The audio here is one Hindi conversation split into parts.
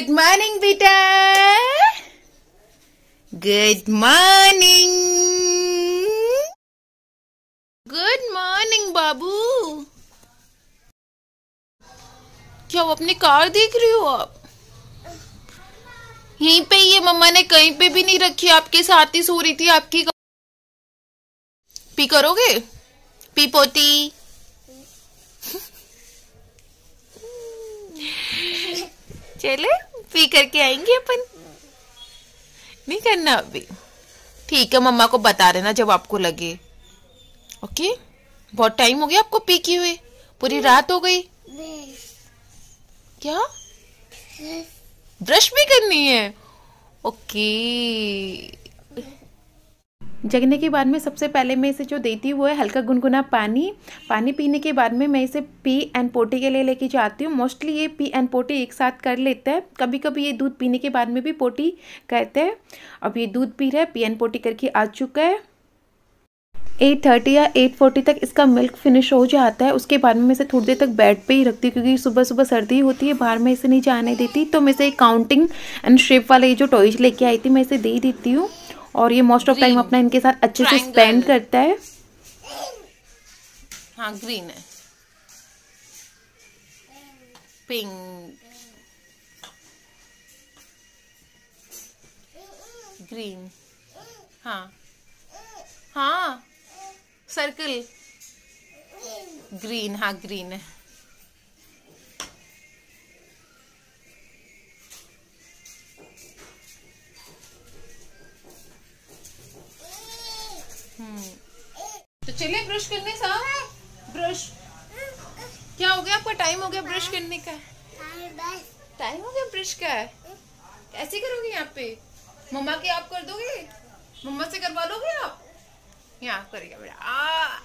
गुड मॉर्निंग बेटा गुड मॉर्निंग गुड मॉर्निंग बाबू क्या वो अपनी कार देख रही हो आप यहीं पे ये मम्मा ने कहीं पे भी नहीं रखी आपके साथ ही सो रही थी आपकी कार। पी करोगे पी पोती चले पी करके आएंगे अपन नहीं करना अभी ठीक है मम्मा को बता देना जब आपको लगे ओके बहुत टाइम हो गया आपको पी की हुई पूरी रात हो गई क्या ब्रश भी करनी है ओके जगने के बाद में सबसे पहले मैं इसे जो देती हूँ वो है हल्का गुनगुना पानी पानी पीने के बाद में मैं इसे पी एंड पोटी के लिए लेके जाती हूँ मोस्टली ये पी एंड पोटी एक साथ कर लेते हैं कभी कभी ये दूध पीने के बाद में भी पोटी करते हैं अब ये दूध पी रहा है पी एंड पोटी करके आ चुका है एट थर्टी या एट फोर्टी तक इसका मिल्क फिनिश हो जाता है उसके बाद में मैं इसे थोड़ी देर तक बेड पे ही रखती हूँ क्योंकि सुबह सुबह सर्दी होती है बाहर में इसे नहीं जाने देती तो मैं इसे काउंटिंग एंड शेप वाले जो टॉयज लेके आई थी मैं इसे दे देती हूँ और ये मोस्ट ऑफ टाइम अपना इनके साथ अच्छे से स्पेंड करता है हाँ ग्रीन है पिंक ग्रीन हाँ हाँ सर्कल ग्रीन हाँ ग्रीन है तो चलिए ब्रश करने साहब हाँ? ब्रश क्या हो गया आपका टाइम हो गया ब्रश करने का टाइम हो गया ब्रश का ऐसे करोगे यहाँ पे मम्मा के आप कर दोगे मम्मा से करवा लोगे आप यहाँ करेगा बेटा आ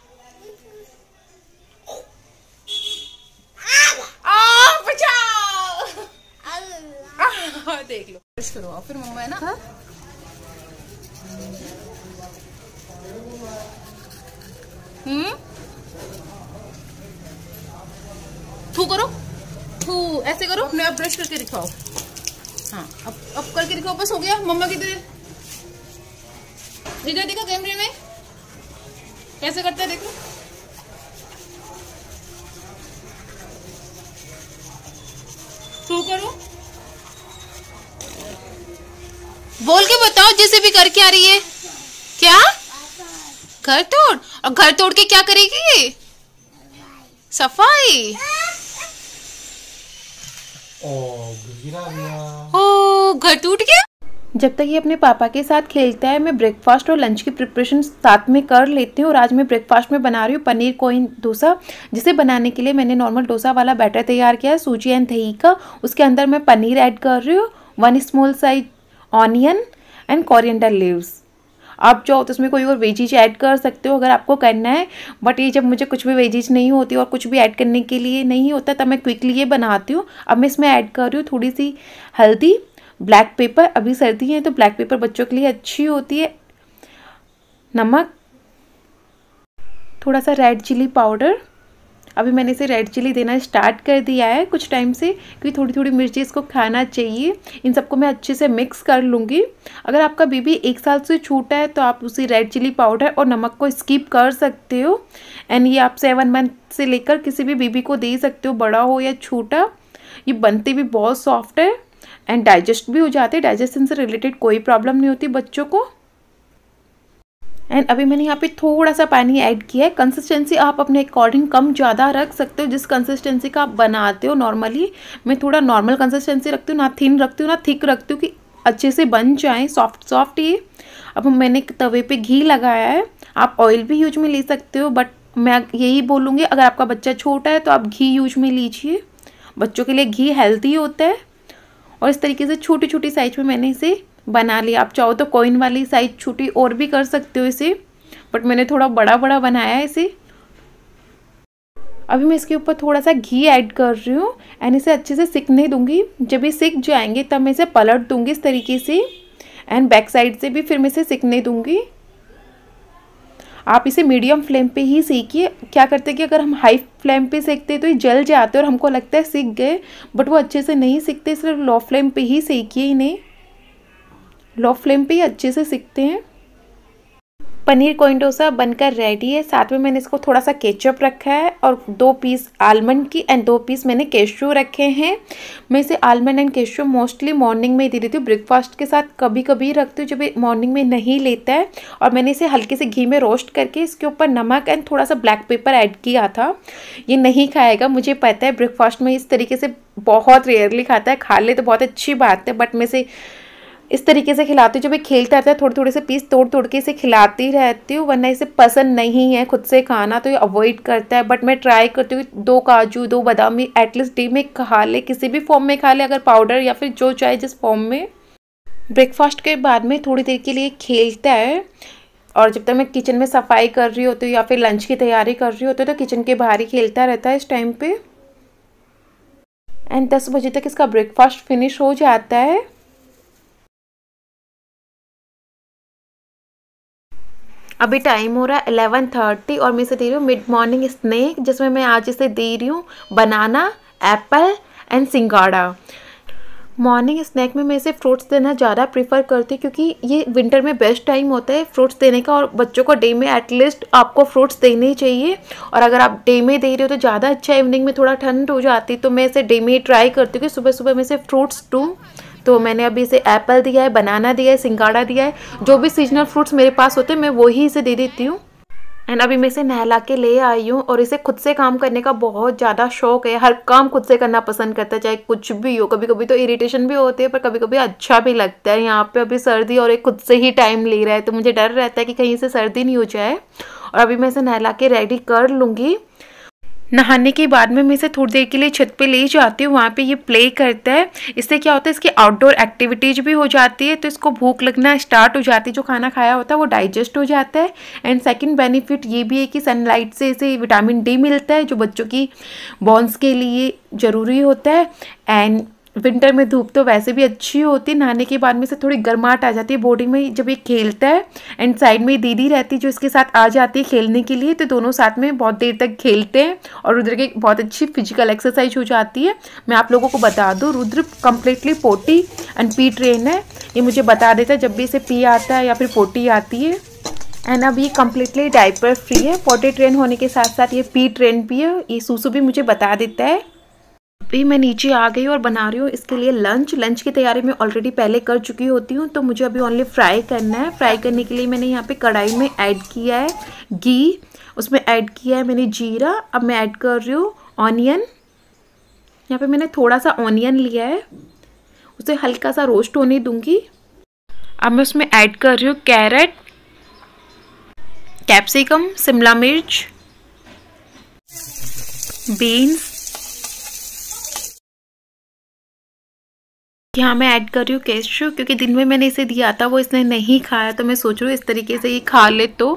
हाँ, देख लो ब्रश करो फिर मम्मा है ना हा? थू करो थू ऐसे करो मैं अब ब्रश करके दिखाओ हाँ अब अब करके दिखाओ बस हो गया मम्मा की किधर इधर देखो कैमरे में कैसे करते हैं देखो थू करो बोल के बताओ जैसे भी करके आ रही है क्या घर तोड़ और घर तोड़ के क्या करेगी सफाई ओ घर टूट गया जब तक ये अपने पापा के साथ खेलता है मैं ब्रेकफास्ट और लंच की प्रिपरेशन साथ में कर लेती हूँ और आज मैं ब्रेकफास्ट में बना रही हूँ पनीर कोइन डोसा जिसे बनाने के लिए मैंने नॉर्मल डोसा वाला बैटर तैयार किया है सूजी एंड दही का उसके अंदर मैं पनीर ऐड कर रही हूँ one small size onion and coriander leaves आप जो तो उसमें कोई और वेजीज ऐड कर सकते हो अगर आपको करना है बट ये जब मुझे कुछ भी वेजीज नहीं होती और कुछ भी ऐड करने के लिए नहीं होता तब मैं क्विकली ये बनाती हूँ अब मैं इसमें ऐड कर रही हूँ थोड़ी सी हल्दी ब्लैक पेपर अभी सर्दी है तो ब्लैक पेपर बच्चों के लिए अच्छी होती है नमक थोड़ा सा रेड चिली पाउडर अभी मैंने इसे रेड चिली देना स्टार्ट कर दिया है कुछ टाइम से क्योंकि थोड़ी थोड़ी मिर्ची इसको खाना चाहिए इन सबको मैं अच्छे से मिक्स कर लूँगी अगर आपका बेबी एक साल से छूटा है तो आप उसी रेड चिली पाउडर और नमक को स्किप कर सकते हो एंड ये आप सेवन मंथ से लेकर किसी भी बेबी को दे सकते हो बड़ा हो या छोटा ये बनते भी बहुत सॉफ्ट है एंड डाइजेस्ट भी हो जाते हैं डाइजेशन से रिलेटेड कोई प्रॉब्लम नहीं होती बच्चों को एंड अभी मैंने यहाँ पे थोड़ा सा पानी ऐड किया है कंसिस्टेंसी आप अपने अकॉर्डिंग कम ज़्यादा रख सकते हो जिस कंसिस्टेंसी का आप बनाते हो नॉर्मली मैं थोड़ा नॉर्मल कंसिस्टेंसी रखती हूँ ना थिन रखती हूँ ना थिक रखती हूँ कि अच्छे से बन जाए सॉफ्ट सॉफ्ट ये अब मैंने तवे पे घी लगाया है आप ऑयल भी यूज में ले सकते हो बट मैं यही बोलूँगी अगर आपका बच्चा छोटा है तो आप घी यूज में लीजिए बच्चों के लिए घी हेल्थी होता है और इस तरीके से छोटी छोटी साइज में मैंने इसे बना लिया आप चाहो तो कॉइन वाली साइज छोटी और भी कर सकते हो इसे बट मैंने थोड़ा बड़ा बड़ा बनाया है इसे अभी मैं इसके ऊपर थोड़ा सा घी ऐड कर रही हूँ एंड इसे अच्छे से सिकने दूंगी जब ये सिक जाएंगे तब मैं इसे पलट दूंगी इस तरीके से एंड बैक साइड से भी फिर मैं इसे सिकने दूंगी आप इसे मीडियम फ्लेम पे ही सीखिए क्या करते हैं कि अगर हम हाई फ्लेम पे सेकते तो ये जल जाते और हमको लगता है सीख गए बट वो अच्छे से नहीं सीखते सिर्फ लो फ्लेम पर ही सीखिए इन्हें लो फ्लेम पे अच्छे से सीखते हैं पनीर कोइंडोसा बनकर रेडी है साथ में मैंने इसको थोड़ा सा केचप रखा है और दो पीस आलमंड की एंड दो पीस मैंने केशू रखे हैं मैं इसे almond and cashew mostly morning में ही दे देती हूँ ब्रेकफास्ट के साथ कभी कभी रखती हूँ जब मॉर्निंग में नहीं लेता है और मैंने इसे हल्के से घी में रोस्ट करके इसके ऊपर नमक एंड थोड़ा सा ब्लैक पेपर ऐड किया था ये नहीं खाएगा मुझे पता है ब्रेकफास्ट में इस तरीके से बहुत रेयरली खाता है खा ले तो बहुत अच्छी बात है बट मैं इसे इस तरीके से खिलाती हूँ जब ये खेलता रहता है थोड़े थोड़े से पीस तोड़ तोड़ के इसे खिलाती रहती हूँ वरना इसे पसंद नहीं है खुद से खाना तो ये अवॉइड करता है बट मैं ट्राई करती हूँ दो काजू दो बादाम एटलीस्ट डे में खा ले किसी भी फॉर्म में खा ले अगर पाउडर या फिर जो चाहे जिस फॉर्म में ब्रेकफास्ट के बाद में थोड़ी देर के लिए खेलता है और जब तक मैं किचन में सफाई कर रही होती हूँ या फिर लंच की तैयारी कर रही होती हूँ तो किचन के बाहर ही खेलता रहता है इस टाइम पर एंड दस बजे तक इसका ब्रेकफास्ट फिनिश हो जाता है अभी टाइम हो रहा है एलेवन थर्टी और मैं इसे दे रही हूँ मिड मॉर्निंग स्नैक जिसमें मैं आज इसे दे रही हूँ बनाना एप्पल एंड सिंगाड़ा मॉर्निंग स्नैक में मैं इसे फ्रूट्स देना ज़्यादा प्रीफर करती हूँ क्योंकि ये विंटर में बेस्ट टाइम होता है फ्रूट्स देने का और बच्चों को डे में एटलीस्ट आपको फ्रूट्स देने ही चाहिए और अगर आप डे में दे रहे हो तो ज़्यादा अच्छा इवनिंग में थोड़ा ठंड हो जाती तो मैं इसे डे में ही ट्राई करती हूँ कि सुबह सुबह मैं इसे फ्रूट्स दूँ तो मैंने अभी इसे एप्पल दिया है बनाना दिया है सिंगाड़ा दिया है जो भी सीजनल फ्रूट्स मेरे पास होते हैं मैं वही इसे दे देती हूँ एंड अभी मैं इसे नहला के ले आई हूँ और इसे खुद से काम करने का बहुत ज़्यादा शौक है हर काम खुद से करना पसंद करता है चाहे कुछ भी हो कभी कभी तो इरिटेशन भी होती है पर कभी कभी अच्छा भी लगता है यहाँ पे अभी सर्दी और एक खुद से ही टाइम ले रहा है तो मुझे डर रहता है कि कहीं से सर्दी नहीं हो जाए और अभी मैं इसे नहला के रेडी कर लूँगी नहाने के बाद में मैं इसे थोड़ी देर के लिए छत पे ले जाती हूँ वहाँ पे ये प्ले करता है इससे क्या होता है इसकी आउटडोर एक्टिविटीज भी हो जाती है तो इसको भूख लगना स्टार्ट हो जाती है जो खाना खाया होता है वो डाइजेस्ट हो जाता है एंड सेकंड बेनिफिट ये भी है कि सनलाइट से इसे विटामिन डी मिलता है जो बच्चों की बॉन्स के लिए ज़रूरी होता है एंड विंटर में धूप तो वैसे भी अच्छी होती है नहाने के बाद में से थोड़ी गर्माहट आ जाती है बॉडी में जब ये खेलता है एंड साइड में दीदी रहती है जो इसके साथ आ जाती है खेलने के लिए तो दोनों साथ में बहुत देर तक खेलते हैं और रुद्र की बहुत अच्छी फिजिकल एक्सरसाइज हो जाती है मैं आप लोगों को बता दूँ Rudra completely potty and pee train है ये मुझे बता देता है जब भी इसे पी आता है या फिर पोटी आती है एंड अब ये कम्प्लीटली डाइपर फ्री है पोटी ट्रेन होने के साथ साथ ये पी ट्रेन भी है ये सूसू भी मुझे बता देता है अभी मैं नीचे आ गई और बना रही हूँ इसके लिए लंच लंच की तैयारी मैं ऑलरेडी पहले कर चुकी होती हूँ तो मुझे अभी ओनली फ्राई करना है फ्राई करने के लिए मैंने यहाँ पे कढ़ाई में ऐड किया है घी उसमें ऐड किया है मैंने जीरा अब मैं ऐड कर रही हूँ ऑनियन यहाँ पे मैंने थोड़ा सा ऑनियन लिया है उसे हल्का सा रोस्ट होने दूंगी अब मैं उसमें ऐड कर रही हूँ कैरेट कैप्सिकम शिमला मिर्च बीन्स यहाँ मैं ऐड कर रही हूँ केशु क्योंकि दिन में मैंने इसे दिया था वो इसने नहीं खाया तो मैं सोच रही हूँ इस तरीके से ये खा ले तो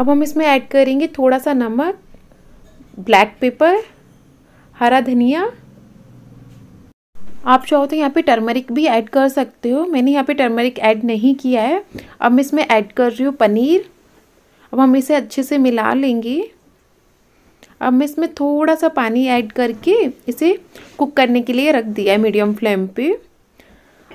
अब हम इसमें ऐड करेंगे थोड़ा सा नमक ब्लैक पेपर हरा धनिया आप चाहो तो यहाँ पे टर्मरिक भी ऐड कर सकते हो मैंने यहाँ पे टर्मरिक ऐड नहीं किया है अब मैं इसमें ऐड कर रही हूँ पनीर अब हम इसे अच्छे से मिला लेंगे अब मैं इसमें थोड़ा सा पानी ऐड करके इसे कुक करने के लिए रख दिया है मीडियम फ्लेम पे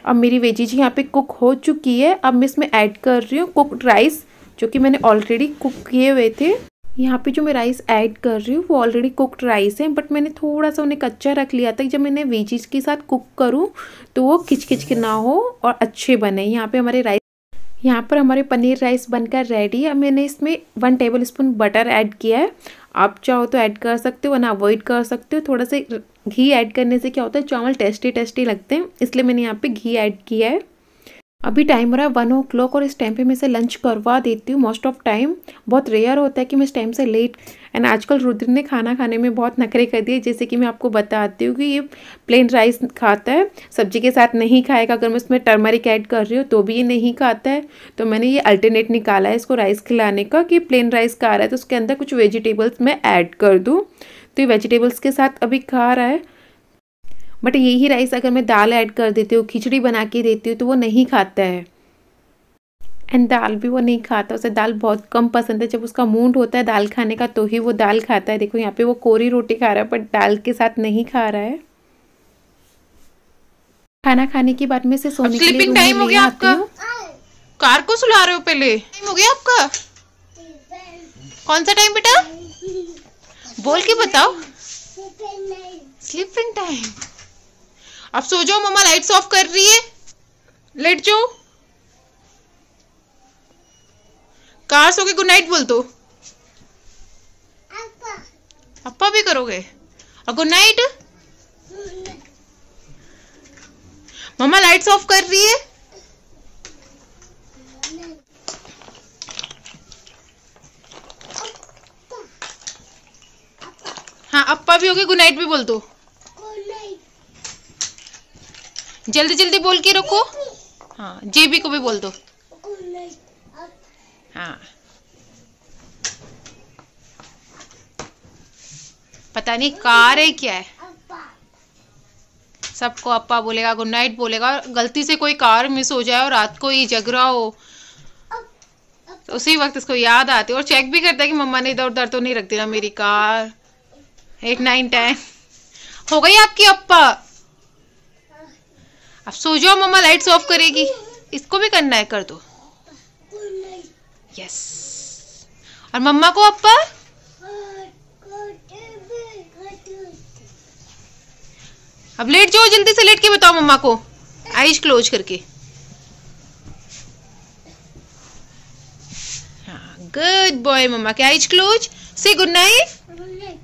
अब मेरी वेजीज यहाँ पे कुक हो चुकी है अब मैं इसमें ऐड कर रही हूँ कुकड राइस जो कि मैंने ऑलरेडी कुक किए हुए थे यहाँ पे जो मैं राइस ऐड कर रही हूँ वो ऑलरेडी कुकड राइस है बट मैंने थोड़ा सा उन्हें कच्चा रख लिया था जब मैंने वेजीज के साथ कुक करूँ तो वो खिचकिच के ना हो और अच्छे बने यहाँ पे हमारे राइस यहाँ पर हमारे पनीर राइस बनकर रेडी है मैंने इसमें one tablespoon butter add किया है आप चाहो तो ऐड कर सकते हो वरना अवॉइड कर सकते हो थोड़ा सा घी ऐड करने से क्या होता है चावल टेस्टी टेस्टी लगते हैं इसलिए मैंने यहाँ पे घी ऐड किया है अभी टाइम हो रहा है वन ओ क्लॉक और इस टाइम पे मैं इसे लंच करवा देती हूँ मोस्ट ऑफ टाइम बहुत रेयर होता है कि मैं इस टाइम से लेट एंड आजकल रुद्र ने खाना खाने में बहुत नखरे कर दिए जैसे कि मैं आपको बताती हूँ कि ये प्लेन राइस खाता है सब्जी के साथ नहीं खाएगा अगर मैं उसमें टर्मरिक ऐड कर रही हूँ तो भी ये नहीं खाता है तो मैंने ये अल्टरनेट निकाला है इसको राइस खिलाने का कि प्लेन राइस खा रहा है तो उसके अंदर कुछ वेजिटेबल्स मैं ऐड कर दूँ तो ये वेजिटेबल्स के साथ अभी खा रहा है बट यही राइस अगर मैं दाल ऐड कर देती हूँ खिचड़ी बना के देती हूँ तो वो नहीं खाता है एंड दाल भी वो नहीं खाता उसे दाल बहुत कम पसंद है जब उसका मूड होता है दाल खाने का तो ही वो दाल खाता है देखो यहाँ पे वो कोरी रोटी खा रहा है बट दाल के साथ नहीं खा रहा है खाना खाने के बाद में से सोने के लिए टाइम हो गया आपका कार को सुला रहे हो पहले हो गया आपका कौन सा टाइम बेटा बोल के बताओ स्लीपिंग टाइम आप सो जाओ मम्मा लाइट्स ऑफ कर रही है लेट जाओ कहा सो गुड नाइट बोल दो अपा भी करोगे और good night mama lights off कर रही है हाँ अप्पा भी हो गए गुड नाइट भी बोल दो जल्दी जल्दी बोल के रखो हाँ जेबी को भी बोल दो हाँ पता नहीं कार है क्या है सबको अप्पा बोलेगा गुड नाइट बोलेगा और गलती से कोई कार मिस हो जाए और रात को ही जग रहा हो तो उसी वक्त इसको याद आती है और चेक भी करता है कि मम्मा ने इधर उधर तो नहीं रख देना मेरी कार एट नाइन टेन हो गई आपकी अपा अब सो जाओ मम्मा लाइट्स ऑफ करेगी इसको भी करना है कर दो यस और मम्मा को अप्पा अब लेट जाओ जल्दी से लेट के बताओ मम्मा को आईज क्लोज करके गुड हाँ, बॉय मम्मा के आईज क्लोज से गुड नाइट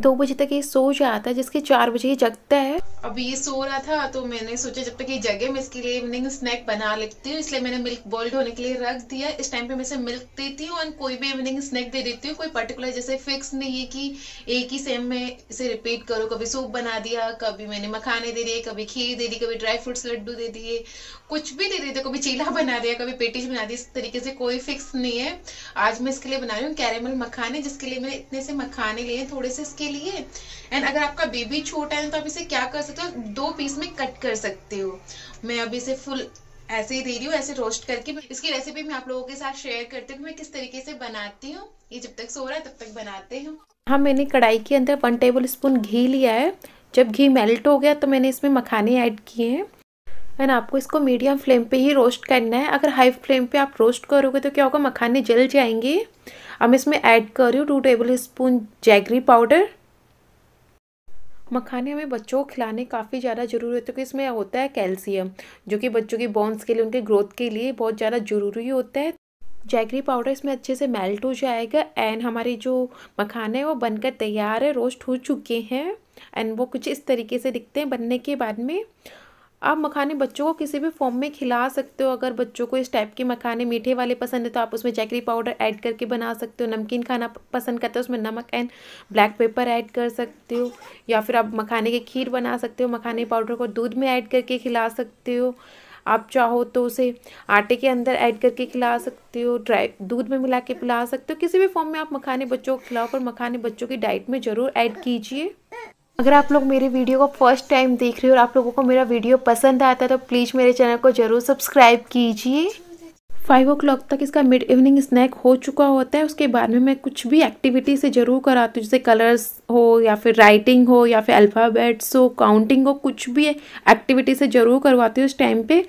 दो बजे तक ये सो जाता है जिसके चार बजे ये जगता है अभी ये सो रहा था तो मैंने सोचा जब तक ये जगह मैं इसके लिए इवनिंग स्नैक बना लेती हूँ इसलिए मैंने मिल्क बॉइल्ड होने के लिए रख दिया इस टाइम पे मैं इसे मिल्क देती हूँ एंड कोई भी इवनिंग स्नैक दे देती हूँ कोई पर्टिकुलर जैसे फिक्स नहीं है कि एक ही सेम में इसे रिपीट करूँ कभी सूप बना दिया कभी मैंने मखाने दे दिए कभी खीर दे दी कभी ड्राई फ्रूट्स लड्डू दे दिए कुछ भी दे देते कभी चीला बना दिया कभी पेटिश बना दी इस तरीके से कोई फिक्स नहीं है आज मैं इसके लिए बना रही हूँ कैरेमल मखाने जिसके लिए मैंने इतने से मखाने लिए थोड़े से इसके लिए एंड अगर आपका बेबी छोटा है तो आप इसे क्या कर ऐसे तो दो पीस में कट कर सकते हो मैं अभी इसे फुल ऐसे ही दे रही हूँ ऐसे रोस्ट करके इसकी रेसिपी मैं आप लोगों के साथ शेयर करती हूँ मैं किस तरीके से बनाती हूँ ये जब तक सो रहा है तब तक बनाते हूँ हाँ मैंने कढ़ाई के अंदर वन टेबल स्पून घी लिया है जब घी मेल्ट हो गया तो मैंने इसमें मखाने ऐड किए हैं एंड आपको इसको मीडियम फ्लेम पे ही रोस्ट करना है अगर हाई फ्लेम पे आप रोस्ट करोगे तो क्या होगा मखाने जल जाएंगे अब इसमें ऐड कर रही हूँ two tablespoon jaggery powder मखाने हमें बच्चों को खिलाने काफ़ी ज़्यादा ज़रूरी होते हैं क्योंकि इसमें होता है कैल्शियम जो कि बच्चों की बोन्स के लिए उनके ग्रोथ के लिए बहुत ज़्यादा ज़रूरी होता है जैगरी पाउडर इसमें अच्छे से मेल्ट हो जाएगा एंड हमारी जो मखाने वो बनकर तैयार है रोस्ट हो चुके हैं एंड वो कुछ इस तरीके से दिखते हैं बनने के बाद में आप मखाने बच्चों को किसी भी फॉर्म में खिला सकते हो अगर बच्चों को इस टाइप के मखाने मीठे वाले पसंद है तो आप उसमें चैकरी पाउडर ऐड करके बना सकते हो नमकीन खाना पसंद करते हो उसमें नमक एंड ब्लैक पेपर ऐड कर सकते हो या फिर आप मखाने की खीर बना सकते हो मखाने पाउडर को दूध में ऐड करके खिला सकते हो आप चाहो तो उसे आटे के अंदर ऐड करके खिला सकते हो ड्राई दूध में मिला के पिला सकते हो किसी भी फॉर्म में आप मखाने बच्चों को खिलाओ और मखाने बच्चों की डाइट में ज़रूर ऐड कीजिए अगर आप लोग मेरे वीडियो को फर्स्ट टाइम देख रहे हो और आप लोगों को मेरा वीडियो पसंद आता है तो प्लीज़ मेरे चैनल को ज़रूर सब्सक्राइब कीजिए फाइव ओ क्लाक तक इसका मिड इवनिंग स्नैक हो चुका होता है उसके बाद में मैं कुछ भी एक्टिविटी से ज़रूर कराती हूँ जैसे कलर्स हो या फिर राइटिंग हो या फिर अल्फ़ाबेट्स हो काउंटिंग हो कुछ भी एक्टिविटी से ज़रूर करवाती हूँ उस टाइम पे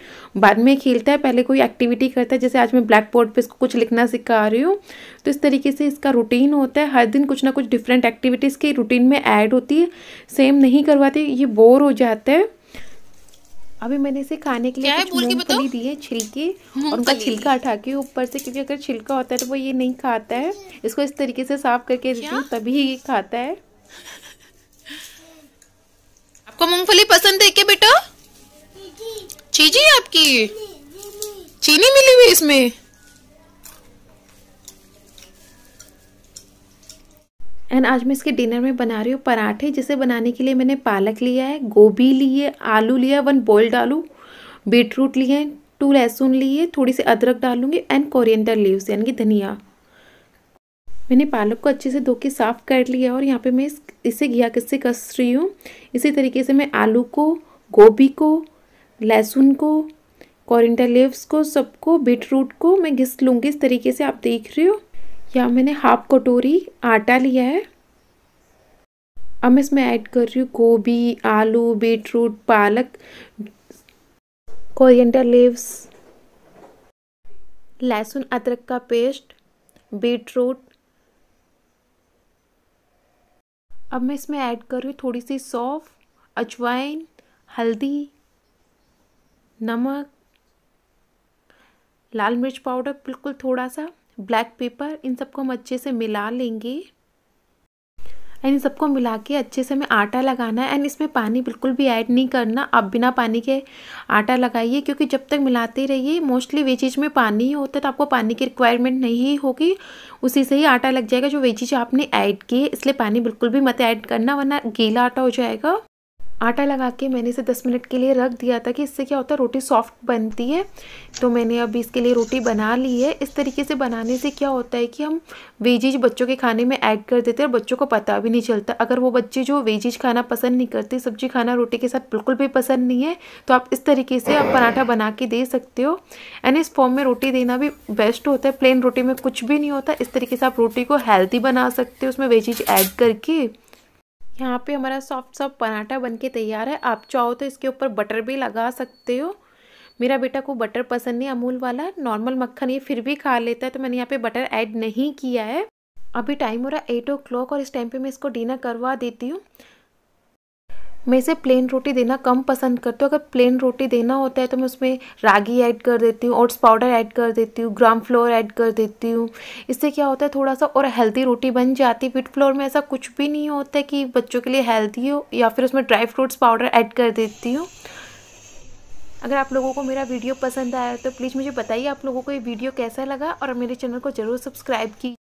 बाद में खेलता है पहले कोई एक्टिविटी करता है जैसे आज मैं ब्लैक बोर्ड पर इसको कुछ लिखना सिखा रही हूँ तो इस तरीके से इसका रूटीन होता है हर दिन कुछ ना कुछ डिफरेंट एक्टिविटीज़ की रूटीन में ऐड होती है सेम नहीं करवाती ये बोर हो जाता है अभी मैंने इसे खाने के लिए कुछ मूंगफली दी है छिलके और उनका छिलका हटा के ऊपर से क्योंकि अगर छिलका होता है तो वो ये नहीं खाता है इसको इस तरीके से साफ करके देती हूँ तभी ये खाता है आपको मूंगफली पसंद है क्या बेटा चीजी आपकी चीनी मिली हुई इसमें एंड आज मैं इसके डिनर में बना रही हूँ पराठे जिसे बनाने के लिए मैंने पालक लिया है गोभी ली है आलू लिया वन बॉयल्ड आलू बीटरूट लिए हैं टू लहसुन लिए थोड़ी सी अदरक डालूंगी एंड कोरिएंडर लीव्स यानी कि धनिया मैंने पालक को अच्छे से धो के साफ़ कर लिया और यहाँ पे मैं इसे घिया किससे कस रही हूँ इसी तरीके से मैं आलू को गोभी को लहसुन को कोरिएंडर लीव्स को सबको बीटरूट को मैं घिस लूँगी इस तरीके से आप देख रहे हो या मैंने हाफ कटोरी आटा लिया है अब मैं इसमें ऐड कर रही हूँ गोभी आलू बीटरूट पालक कोरिएंडर लीव्स लहसुन अदरक का पेस्ट बीटरूट अब मैं इसमें ऐड कर रही हूँ थोड़ी सी सौफ अजवाइन हल्दी नमक लाल मिर्च पाउडर बिल्कुल थोड़ा सा ब्लैक पेपर इन सबको हम अच्छे से मिला लेंगे एंड इन सबको मिला के अच्छे से हमें आटा लगाना है एंड इसमें पानी बिल्कुल भी ऐड नहीं करना आप बिना पानी के आटा लगाइए क्योंकि जब तक मिलाते रहिए मोस्टली वेजिज में पानी ही होता है तो आपको पानी की रिक्वायरमेंट नहीं होगी उसी से ही आटा लग जाएगा जो वेजिज आपने ऐड किए इसलिए पानी बिल्कुल भी मत ऐड करना वरना गीला आटा हो जाएगा आटा लगा के मैंने इसे 10 मिनट के लिए रख दिया था कि इससे क्या होता है रोटी सॉफ्ट बनती है तो मैंने अभी इसके लिए रोटी बना ली है इस तरीके से बनाने से क्या होता है कि हम वेजीज बच्चों के खाने में ऐड कर देते हैं और बच्चों को पता भी नहीं चलता अगर वो बच्चे जो वेजीज खाना पसंद नहीं करते सब्जी खाना रोटी के साथ बिल्कुल भी पसंद नहीं है तो आप इस तरीके से आप पराठा बना के दे सकते हो एंड इस फॉर्म में रोटी देना भी बेस्ट होता है प्लेन रोटी में कुछ भी नहीं होता इस तरीके से आप रोटी को हेल्दी बना सकते हो उसमें वेजीज ऐड करके यहाँ पे हमारा सॉफ्ट सॉफ्ट पराठा बनके तैयार है आप चाहो तो इसके ऊपर बटर भी लगा सकते हो मेरा बेटा को बटर पसंद नहीं अमूल वाला नॉर्मल मक्खन ये फिर भी खा लेता है तो मैंने यहाँ पे बटर ऐड नहीं किया है अभी टाइम हो रहा है एट ओ क्लॉक और इस टाइम पे मैं इसको डिनर करवा देती हूँ मैं इसे प्लेन रोटी देना कम पसंद करती हूँ अगर प्लेन रोटी देना होता है तो मैं उसमें रागी ऐड कर देती हूँ ओट्स पाउडर ऐड कर देती हूँ ग्राम फ्लोर ऐड कर देती हूँ इससे क्या होता है थोड़ा सा और हेल्दी रोटी बन जाती है विट फ्लोर में ऐसा कुछ भी नहीं होता कि बच्चों के लिए हेल्दी हो या फिर उसमें ड्राई फ्रूट्स पाउडर ऐड कर देती हूँ अगर आप लोगों को मेरा वीडियो पसंद आया तो प्लीज़ मुझे बताइए आप लोगों को ये वीडियो कैसा लगा और मेरे चैनल को ज़रूर सब्सक्राइब की